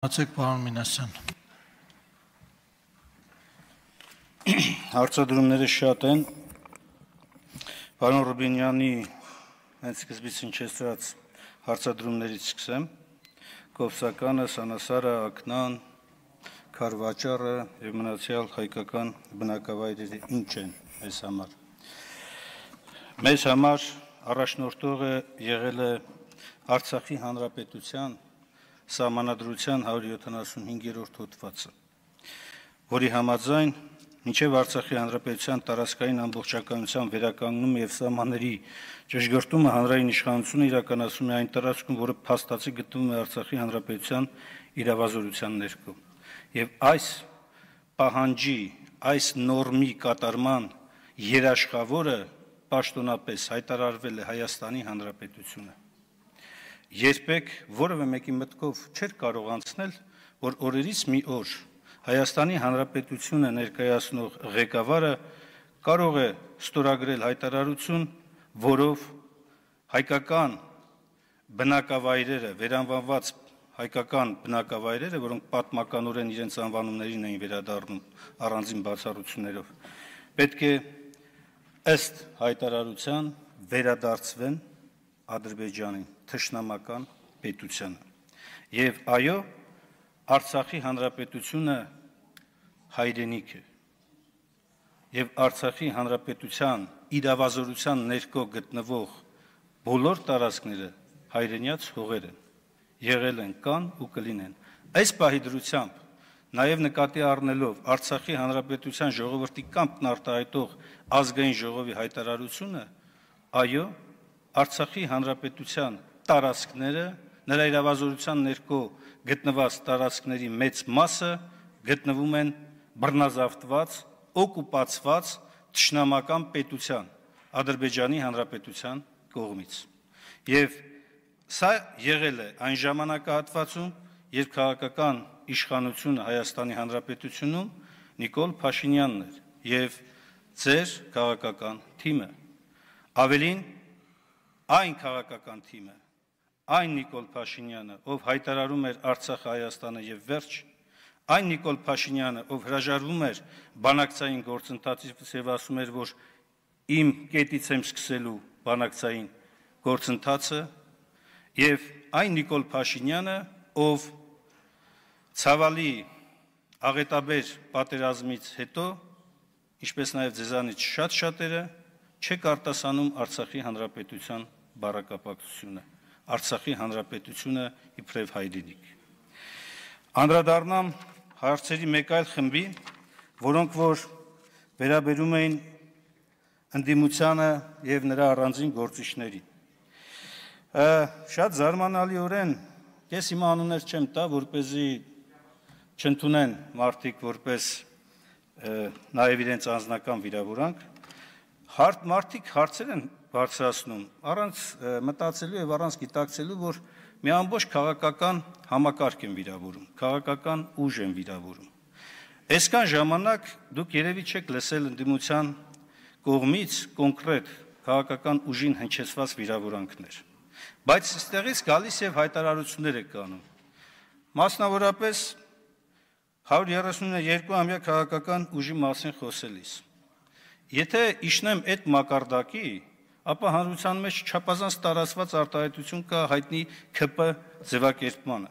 Մացեք պարոն Մինասյան։ Հարցադրումները շատ են։ Պարոն Ռուբինյանի հենց սկզբից հնչեցրած հարցադրումներից սկսեմ։ Կովսականը, Սանասարը, Ակնան, Քարվաճառը եւ մնացյալ հայկական բնակավայրերը ինչ են այս համար։ Մեզ համար առաջնորդողը եղել է Արցախի հանրապետության Սահմանադրության 175-րդ հոդվածը, որի համաձայն մինչև Արցախի Հանրապետության տարածքային ամբողջականության վերականգնում եւ սահմանների ճշգրտումը հանրային իշխանությունը իրականացում է այն տարածքում, որը փաստացի գտնվում է Արցախի Հանրապետության իրավազորության ներքո։ Եվ այս պահանջի, այս նորմի կատարման երաշխավորը պաշտոնապես հայտարարվել է Հայաստանի Հանրապետությունը երբեք որևէ մեկի մտքով չէր կարող անցնել, որ օրերից մի օր Հայաստանի Հանրապետությունը ներկայացնող ղեկավարը կարող է ստորագրել հայտարարություն, որով հայկական բնակավայրերը, վերանվանված հայկական բնակավայրերը, որոնք պատմականորեն իրենց անվանումներին էին վերադառնում առանձին բացառություններով, պետք է ըստ հայտարարության վերադարձվեն Ադրբեջանին թշնամական պետությանը։ Եվ այո, Արցախի հանրապետությունը հայրենիք է։ Եվ Արցախի հանրապետության իրավազորության ներքո գտնվող բոլոր տարածքները հայրենյաց հողեր են, եղել են կան ու կլինեն։ Այս պահի դրությամբ նաև նկատի առնելով Արցախի հանրապետության ժողովրդի կամքն արտահայտող ազգային ժողովի հայտարարությունը, այո, Արցախի հանրապետության տարածքները, նրա իրավազորության ներքո գտնված տարածքների մեծ մասը գտնվում են բռնազավթված, օկուպացված ճշնամական պետության, Ադրբեջանի Հանրապետության կողմից։ Եվ սա եղել է այն ժամանակահատվածում, երբ քաղաքական իշխանությունը Հայաստանի Հանրապետությունում Նիկոլ Փաշինյանն էր եւ ձեր քաղաքական թիմը ավելին այն քաղաքական թիմը այն Նիկոլ Փաշինյանը, ով հայտարարում էր Արցախը Հայաստանը եւ վերջ, այն Նիկոլ Փաշինյանը, ով հրաժարվում էր բանակցային գործընթացից եւ ասում էր, որ իմ կետից եմ սկսելու բանակցային գործընթացը, եւ այն Նիկոլ Փաշինյանը, ով ցավալի աղետաբեր պատերազմից հետո, ինչպես նաեւ ձեզանից շատ շատերը չեք արտասանում Արցախի հանրապետության բարակապակցությունը։ Արցախի հանրապետությունը իբրև հայրենիք։ Անդրադառնամ հարցերի մեկ այլ խմբի, որոնք որ վերաբերում էին ընդդիմությանը եւ նրա առանձին գործիչներին։ Շատ զարմանալիորեն ես իմ անուններ չեմ տա, որ เป զի չընդունեն մարդիկ որպես նաեւ իրենց անձնական վիրավորանք, հարթ մարդիկ հարցեր են բարձրացնում։ Առանց մտածելու եւ առանց գիտակցելու, որ մի ամբողջ քաղաքական համակարգ են վիրավորում, քաղաքական ուժ են վիրավորում։ Այսքան ժամանակ դուք երևի չեք լսել ընդդիմության կողմից կոնկրետ քաղաքական ուժին հնչեցված վիրավորանքներ։ Բայց այստեղից գալիս եւ հայտարարություններ եք անում։ Մասնավորապես 132 ամյա քաղաքական ուժի մասին խոսելիս։ Եթե իշնեմ այդ մակարդակի, ապա հանրության մեջ չափազանց տարածված արտահայտություն կա հայտնի ՔՊ ձևակերպմանը։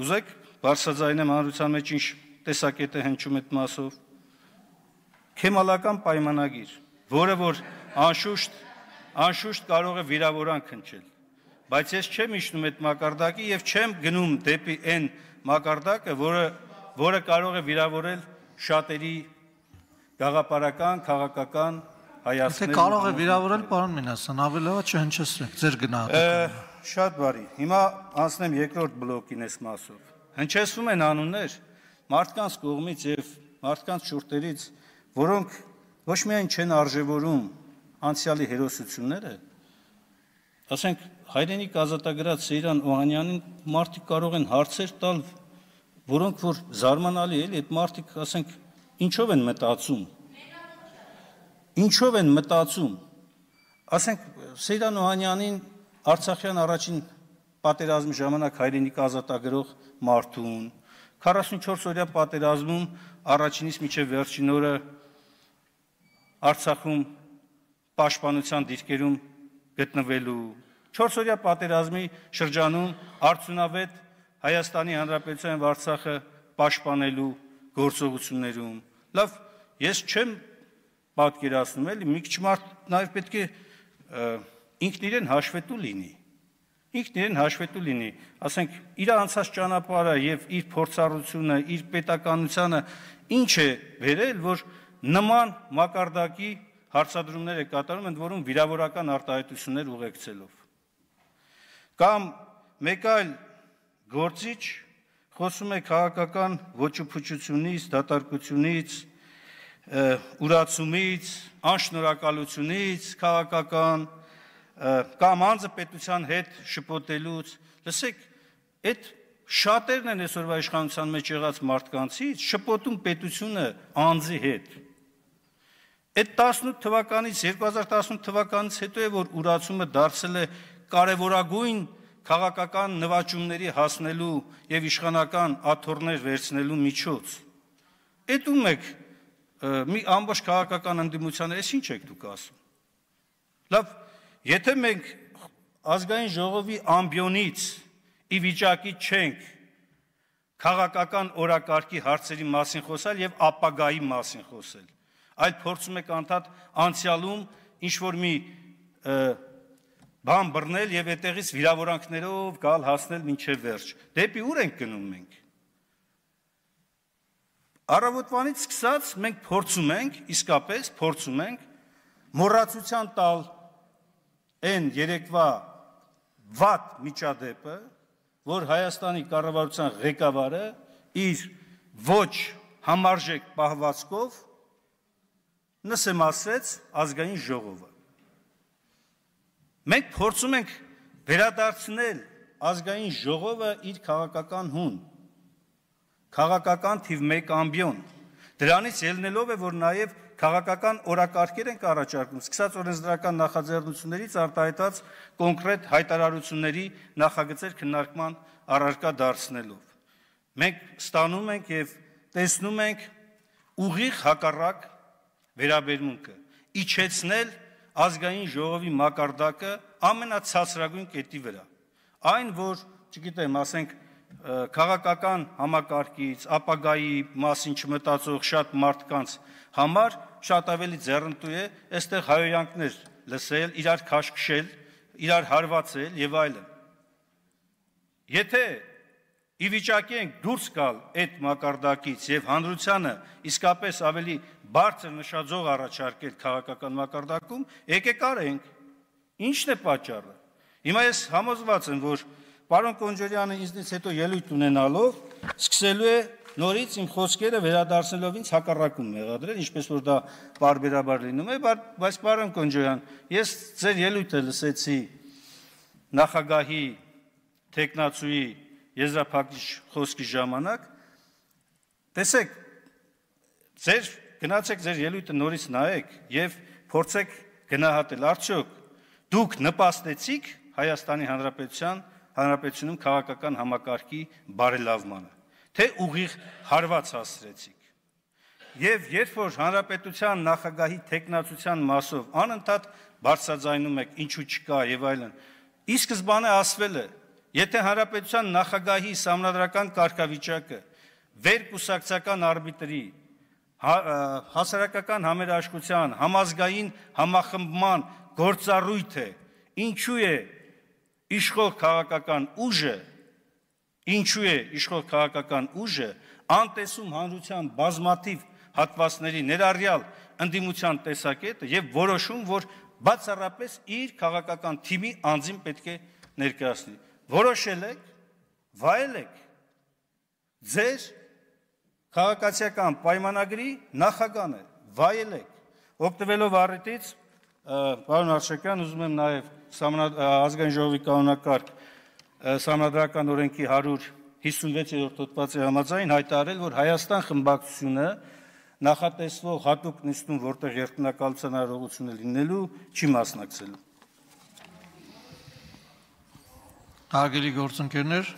Ուզեք բարձրաձայնեմ հանրության մեջ ինչ տեսակետ է հնչում այդ մասով։ Քեմալական պայմանագիր, որը որ անշուշտ անշուշտ կարող է վիրավորանք հնչել, բայց ես չեմ իջնում այդ մակարդակի եւ չեմ գնում դեպի այն մակարդակը, որը որը կարող է վիրավորել շատերի գաղապարական, քաղաքական հայացնել։ Դե կարող է վիրավորել պարոն Մինասյան, ավելի լավ չհնչեցնեք ձեր գնահատականը։ Շատ բարի։ Հիմա անցնեմ երկրորդ բլոկին այս մասով։ Հնչեցվում են անուններ մարդկանց կողմից եւ մարդկանց շուրթերից, որոնք ոչ միայն չեն արժևորում անցյալի հերոսությունները, ասենք հայրենիք ազատագրած Սեյրան Օհանյանին մարդիկ կարող են հարցեր տալ, որոնք որ զարմանալի է, այդ մարդիկ ասենք ինչով են մտածում ինչով են մտածում։ Ասենք Սեյդան Օհանյանին Արցախյան առաջին պատերազմի ժամանակ հայրենիք ազատագրող մարդուն 44 օրյա պատերազմում առաջինից միջև վերջին օրը Արցախում պաշտպանության դիրքերում գտնվելու 4 օրյա պատերազմի շրջանում արդյունավետ Հայաստանի Հանրապետության Արցախը պաշտպանելու գործողություններում լավ ես չեմ պատկերացնում էլի, մի քիչ մարդ նաև պետք է ինքն իրեն հաշվետու լինի։ Ինքն իրեն հաշվետու լինի, ասենք իր անցած ճանապարհը եւ իր փորձառությունը, իր պետականությունը ինչ է վերել, որ նման մակարդակի հարցադրումներ է կատարում, ընդ որում վիրավորական արտահայտություններ ուղեկցելով։ Կամ մեկ այլ գործիչ խոսում է քաղաքական ոչփչությունից, դատարկությունից, ուրացումից, անշնորհակալությունից, քաղաքական կամ անձը պետության հետ շփոթելուց։ Լսեք, այդ շատերն են այսօրվա իշխանության մեջ եղած մարդկանցից շփոթում պետությունը անձի հետ։ Այդ 18 թվականից 2018 թվականից հետո է որ ուրացումը դարձել է կարևորագույն քաղաքական նվաճումների հասնելու եւ իշխանական աթոռներ վերցնելու միջոց։ Էդ ում եք մի ամբողջ քաղաքական ընդդիմության էս ինչ եք դուք ասում։ Լավ, եթե մենք ազգային ժողովի ամբիոնից ի վիճակի չենք քաղաքական օրակարգի հարցերի մասին խոսալ եւ ապագայի մասին խոսել, այլ փորձում եք անդադ անցյալում ինչ որ մի բան բռնել եւ այդտեղից վիրավորանքներով գալ հասնել ոչ վերջ։ Դեպի ուր ենք գնում մենք։ Առավոտվանից սկսած մենք փորձում ենք, իսկապես փորձում ենք մոռացության տալ այն երեկվա վատ միջադեպը, որ Հայաստանի կառավարության ղեկավարը իր ոչ համարժեք պահվածքով նսեմացրեց ազգային ժողովը։ Մենք փորձում ենք վերադարձնել ազգային ժողովը իր քաղաքական հուն քաղաքական թիվ 1 ամբիոն։ Դրանից ելնելով է, որ նաև քաղաքական օրակարգեր ենք առաջարկում, սկսած օրենսդրական նախաձեռնություններից արտահայտած կոնկրետ հայտարարությունների նախագծեր քննարկման առարկա դարձնելով։ Մենք ստանում ենք եւ տեսնում ենք ուղիղ հակառակ վերաբերմունքը՝ իջեցնել ազգային ժողովի մակարդակը ամենացածրագույն կետի վրա։ Այն, որ, չգիտեմ, ասենք, քաղաքական համակարգից, ապագայի մասին չմտածող շատ մարդկանց համար շատ ավելի ձեռնտու է այստեղ հայոյանքներ լսել, իրար քաշքշել, իրար հարվածել եւ այլն։ Եթե ի վիճակի ենք դուրս գալ այդ մակարդակից եւ հանրությանը իսկապես ավելի բարձր նշաձող առաջարկել քաղաքական մակարդակում, եկեք արենք։ Ինչն է պատճառը։ Հիմա ես համոզված եմ, որ Պարոն Կոնջորյանը ինձնից հետո ելույթ ունենալով սկսելու է նորից իմ խոսքերը վերադարձնելով ինձ հակառակում մեղադրել, ինչպես որ դա բարբերաբար լինում է, բայց պարոն Կոնջոյան, ես ձեր ելույթը լսեցի նախագահի տեխնացուի եզրափակիչ խոսքի ժամանակ։ Տեսեք, ձեր գնացեք ձեր ելույթը նորից նայեք եւ փորձեք գնահատել արդյոք դուք նպաստեցիք Հայաստանի Հանրապետության հանրապետությունում քաղաքական համակարգի բարելավմանը, թե ուղիղ հարված հասցրեցիք։ Եվ երբ որ հանրապետության նախագահի տեխնացության մասով անընդհատ բարձրաձայնում եք ինչու չկա եւ այլն, ի սկզբանե ասվել է, եթե հանրապետության նախագահի համանդրական կարգավիճակը վեր կուսակցական արբիտրի հա, հասարակական համերաշխության, համազգային համախմբման գործառույթ է, ինչու է իշխող քաղաքական ուժը ինչու է իշխող քաղաքական ուժը անտեսում հանրության բազմաթիվ հատվածների ներառյալ ընդդիմության տեսակետը եւ որոշում, որ բացառապես իր քաղաքական թիմի անձին պետք է ներկայացնի։ Որոշել եք, վայել եք ձեր քաղաքացիական պայմանագրի նախագանը, վայել եք։ Օգտվելով առիթից, պարոն Արշակյան, ուզում եմ նաեւ ազգային ժողովի կանոնակարգ համանդրական օրենքի 156-րդ հոդվածի համաձայն հայտարարել, որ Հայաստան խմբակցությունը նախատեսվող հատուկ նիստում, որտեղ երկնակալության հնարավորություն է լինելու, չի մասնակցելու։ Հարգելի գործընկերներ,